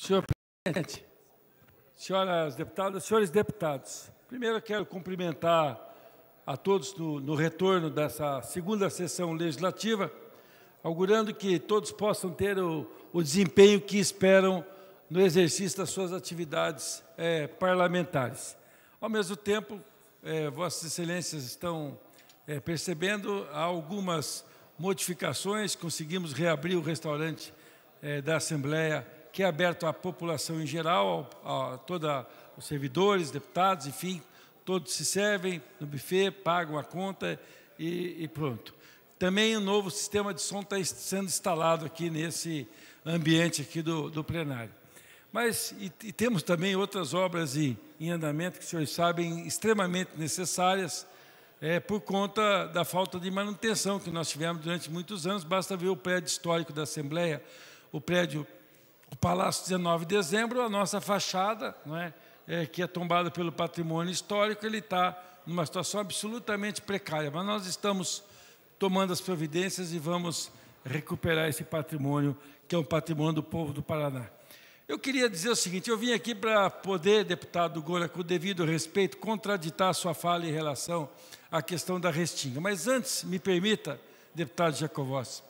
Senhor presidente, senhoras deputadas, senhores deputados, primeiro quero cumprimentar a todos no, no retorno dessa segunda sessão legislativa, augurando que todos possam ter o, o desempenho que esperam no exercício das suas atividades é, parlamentares. Ao mesmo tempo, é, Vossas Excelências estão é, percebendo algumas modificações, conseguimos reabrir o restaurante da Assembleia que é aberto à população em geral, a, todos toda os servidores, deputados, enfim, todos se servem no buffet, pagam a conta e, e pronto. Também o um novo sistema de som está sendo instalado aqui nesse ambiente aqui do, do plenário. Mas e, e temos também outras obras em, em andamento que os senhores sabem extremamente necessárias, é, por conta da falta de manutenção que nós tivemos durante muitos anos. Basta ver o prédio histórico da Assembleia, o prédio o Palácio 19 de Dezembro, a nossa fachada, não é? É, que é tombada pelo patrimônio histórico, ele está numa situação absolutamente precária. Mas nós estamos tomando as providências e vamos recuperar esse patrimônio, que é um patrimônio do povo do Paraná. Eu queria dizer o seguinte: eu vim aqui para poder, deputado Gola, com o devido respeito, contraditar a sua fala em relação à questão da Restinga. Mas antes, me permita, deputado Jacovós,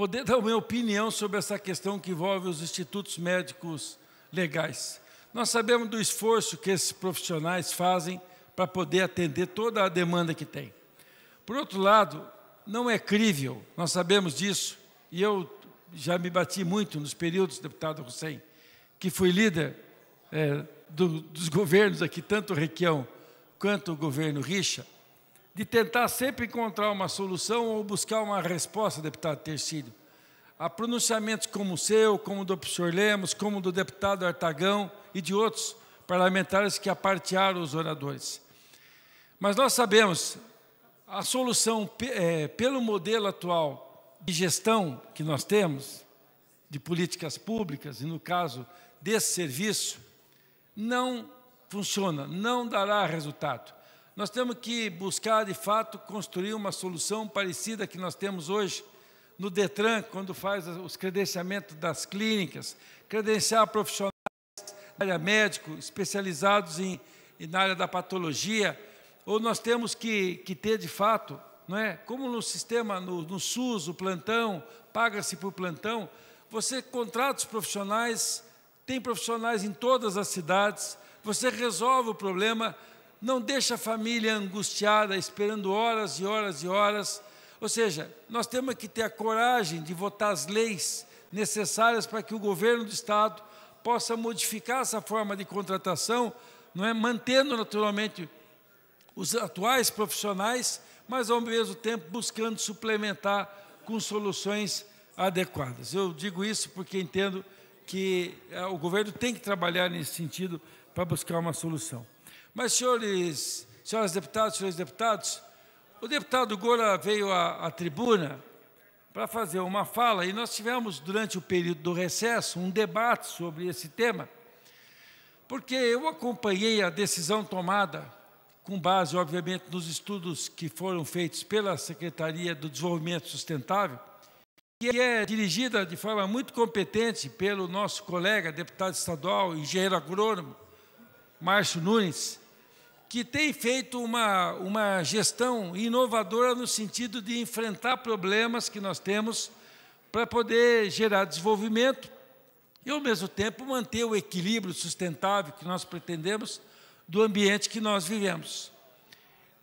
poder dar minha opinião sobre essa questão que envolve os institutos médicos legais. Nós sabemos do esforço que esses profissionais fazem para poder atender toda a demanda que tem. Por outro lado, não é crível, nós sabemos disso, e eu já me bati muito nos períodos, deputado Hussein, que fui líder é, do, dos governos aqui, tanto o Requião quanto o governo Richa, de tentar sempre encontrar uma solução ou buscar uma resposta, deputado Tercílio. Há pronunciamentos como o seu, como o do professor Lemos, como o do deputado Artagão e de outros parlamentares que apartearam os oradores. Mas nós sabemos, a solução é, pelo modelo atual de gestão que nós temos, de políticas públicas, e no caso desse serviço, não funciona, não dará resultado. Nós temos que buscar, de fato, construir uma solução parecida que nós temos hoje no Detran, quando faz os credenciamentos das clínicas, credenciar profissionais da área médico, especializados em, na área da patologia, ou nós temos que, que ter, de fato, não é? como no sistema, no, no SUS, o plantão, paga-se por plantão, você contrata os profissionais, tem profissionais em todas as cidades, você resolve o problema não deixa a família angustiada, esperando horas e horas e horas. Ou seja, nós temos que ter a coragem de votar as leis necessárias para que o governo do Estado possa modificar essa forma de contratação, não é mantendo naturalmente os atuais profissionais, mas ao mesmo tempo buscando suplementar com soluções adequadas. Eu digo isso porque entendo que eh, o governo tem que trabalhar nesse sentido para buscar uma solução. Mas, senhores, senhoras deputadas, senhores deputados, o deputado Gora veio à, à tribuna para fazer uma fala e nós tivemos, durante o período do recesso, um debate sobre esse tema, porque eu acompanhei a decisão tomada, com base, obviamente, nos estudos que foram feitos pela Secretaria do Desenvolvimento Sustentável, que é dirigida de forma muito competente pelo nosso colega, deputado estadual, engenheiro agrônomo, Márcio Nunes, que tem feito uma, uma gestão inovadora no sentido de enfrentar problemas que nós temos para poder gerar desenvolvimento e, ao mesmo tempo, manter o equilíbrio sustentável que nós pretendemos do ambiente que nós vivemos.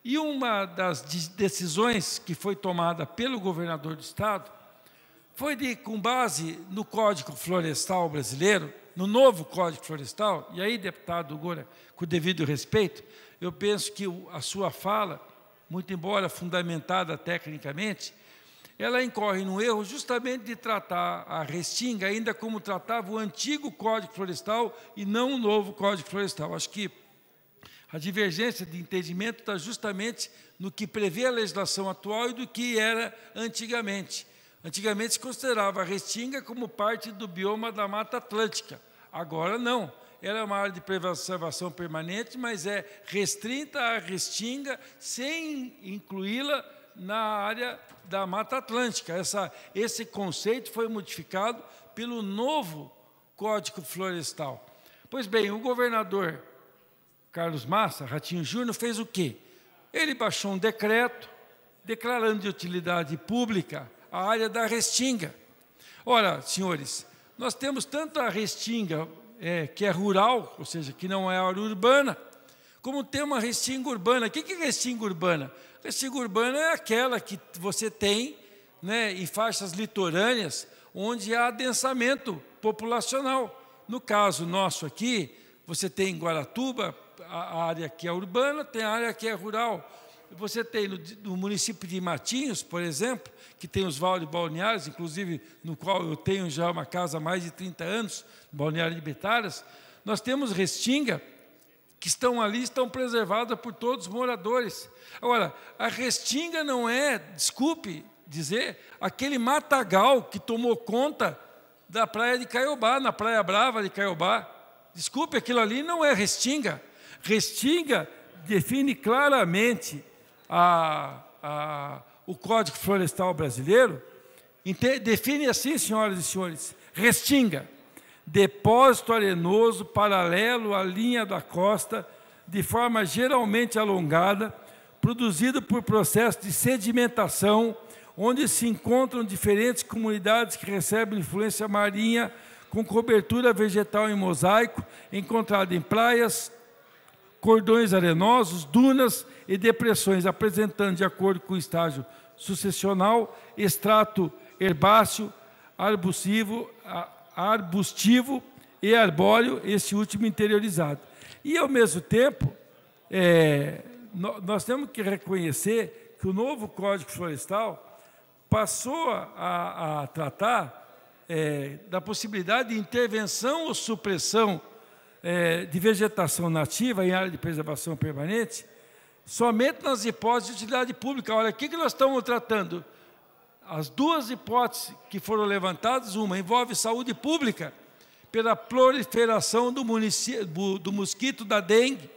E uma das decisões que foi tomada pelo governador do Estado foi de, com base no Código Florestal Brasileiro, no novo Código Florestal, e aí, deputado Gora, com o devido respeito, eu penso que a sua fala, muito embora fundamentada tecnicamente, ela incorre no erro justamente de tratar a restinga ainda como tratava o antigo Código Florestal e não o novo Código Florestal. Acho que a divergência de entendimento está justamente no que prevê a legislação atual e do que era antigamente. Antigamente se considerava a restinga como parte do bioma da Mata Atlântica. Agora não. Ela é uma área de preservação permanente, mas é restrita à restinga, sem incluí-la na área da Mata Atlântica. Essa, esse conceito foi modificado pelo novo Código Florestal. Pois bem, o governador Carlos Massa, Ratinho Júnior, fez o quê? Ele baixou um decreto declarando de utilidade pública a área da Restinga. Ora, senhores, nós temos tanto a restinga é, que é rural, ou seja, que não é área urbana, como tem uma restinga urbana. O que é restinga urbana? Restinga urbana é aquela que você tem né, em faixas litorâneas, onde há adensamento populacional. No caso nosso aqui, você tem Guaratuba, a área que é urbana, tem a área que é rural. Você tem no, no, município de Matinhos, por exemplo, que tem os vales Balneários, inclusive no qual eu tenho já uma casa há mais de 30 anos, balneário de Betaras, nós temos Restinga, que estão ali, estão preservadas por todos os moradores. Agora, a Restinga não é, desculpe dizer, aquele matagal que tomou conta da praia de Caiobá, na Praia Brava de Caiobá. Desculpe, aquilo ali não é Restinga. Restinga define claramente a, a, o Código Florestal Brasileiro, define assim, senhoras e senhores, restinga, depósito arenoso paralelo à linha da costa, de forma geralmente alongada, produzido por processo de sedimentação, onde se encontram diferentes comunidades que recebem influência marinha com cobertura vegetal em mosaico, encontrada em praias, cordões arenosos, dunas e depressões, apresentando, de acordo com o estágio sucessional, extrato herbáceo, arbustivo, arbustivo e arbóreo, esse último interiorizado. E, ao mesmo tempo, é, nós temos que reconhecer que o novo Código Florestal passou a, a tratar é, da possibilidade de intervenção ou supressão é, de vegetação nativa em área de preservação permanente, somente nas hipóteses de utilidade pública. Olha, o que, nós estamos tratando? As duas hipóteses que foram levantadas, uma envolve saúde pública, pela proliferação do, do, do mosquito da dengue,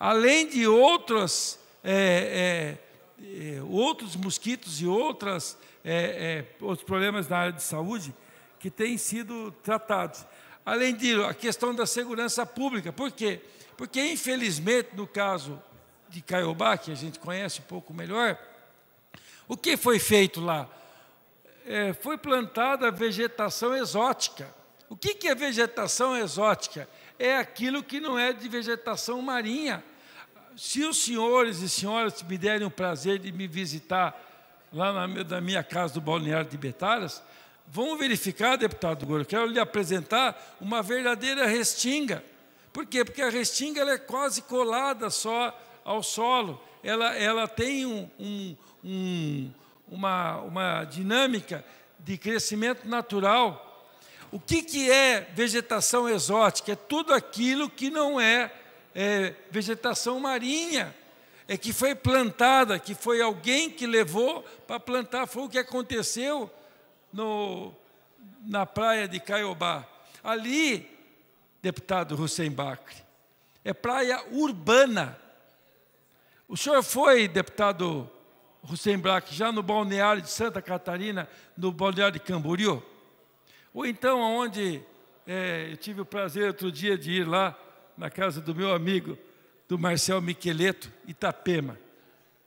além de outras, é, é, é outros mosquitos e outras, é, é, outros problemas na área de saúde que têm sido tratados. Além disso, a questão da segurança pública. Por quê? Porque, infelizmente, no caso de Caiobá, que a gente conhece um pouco melhor, o que foi feito lá? É, foi plantada vegetação exótica. O que, que é vegetação exótica? É aquilo que não é de vegetação marinha. Se os senhores e senhoras me derem o prazer de me visitar lá na, na minha casa do Balneário de Betaras, Vamos verificar, deputado Goro, quero lhe apresentar uma verdadeira restinga. Por quê? Porque a restinga ela é quase colada só ao solo. Ela, ela tem um, um, um, uma, uma dinâmica de crescimento natural. O que, que é vegetação exótica? É tudo aquilo que não é, é vegetação marinha é que foi plantada, que foi alguém que levou para plantar, foi o que aconteceu no, na praia de Caiobá. Ali, deputado Hussein Bacri, é praia urbana. O senhor foi, deputado Hussein Bacri, já no balneário de Santa Catarina, no balneário de Camboriú? Ou então, onde é, eu tive o prazer outro dia de ir lá, na casa do meu amigo, do Marcel Miqueleto, Itapema.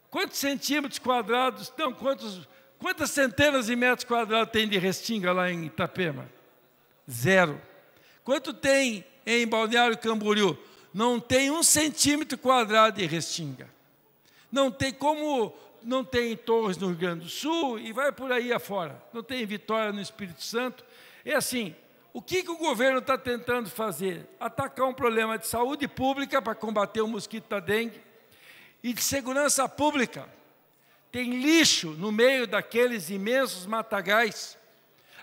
Quantos centímetros quadrados, não, quantos Quantas centenas de metros quadrados tem de restinga lá em Itapema? Zero. Quanto tem em Balneário Camboriú? Não tem um centímetro quadrado de restinga. Não tem como, não tem Torres no Rio Grande do Sul e vai por aí afora. Não tem Vitória no Espírito Santo. É assim, o que, que o governo está tentando fazer? Atacar um problema de saúde pública para combater o mosquito da dengue e de segurança pública tem lixo no meio daqueles imensos matagais.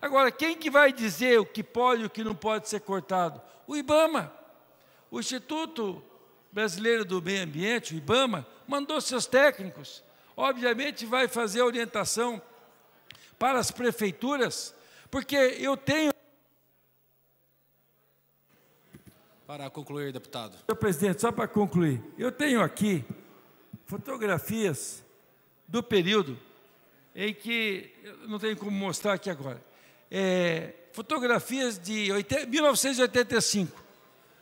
Agora, quem que vai dizer o que pode e o que não pode ser cortado? O IBAMA. O Instituto Brasileiro do Meio Ambiente, o IBAMA, mandou seus técnicos. Obviamente vai fazer orientação para as prefeituras, porque eu tenho Para concluir, deputado. Senhor presidente, só para concluir, eu tenho aqui fotografias do período em que, não tenho como mostrar aqui agora, é, fotografias de 80, 1985.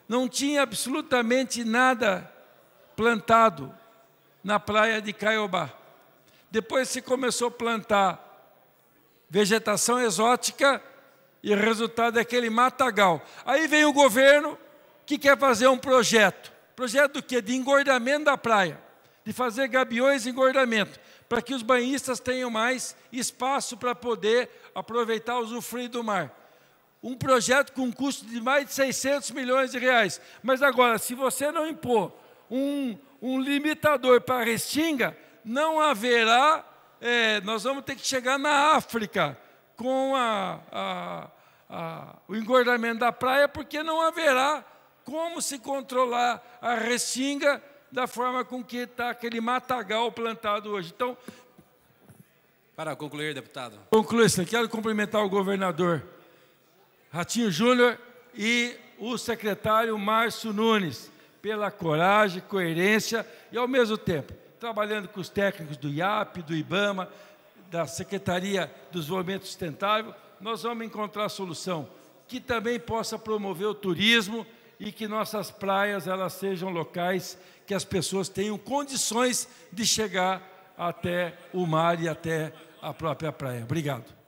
Não tinha absolutamente nada plantado na praia de Caiobá. Depois se começou a plantar vegetação exótica e o resultado é aquele matagal. Aí vem o governo que quer fazer um projeto. Projeto do quê? De engordamento da praia, de fazer gabiões e engordamento para que os banhistas tenham mais espaço para poder aproveitar o usufruir do mar. Um projeto com custo de mais de 600 milhões de reais. Mas agora, se você não impor um, um limitador para a restinga, não haverá, é, nós vamos ter que chegar na África com a, a, a, o engordamento da praia, porque não haverá como se controlar a restinga da forma com que está aquele matagal plantado hoje. Então. Para concluir, deputado. conclua senhor. Quero cumprimentar o governador Ratinho Júnior e o secretário Márcio Nunes pela coragem, coerência e, ao mesmo tempo, trabalhando com os técnicos do IAP, do IBAMA, da Secretaria do Desenvolvimento Sustentável, nós vamos encontrar a solução que também possa promover o turismo e que nossas praias elas sejam locais que as pessoas tenham condições de chegar até o mar e até a própria praia. Obrigado.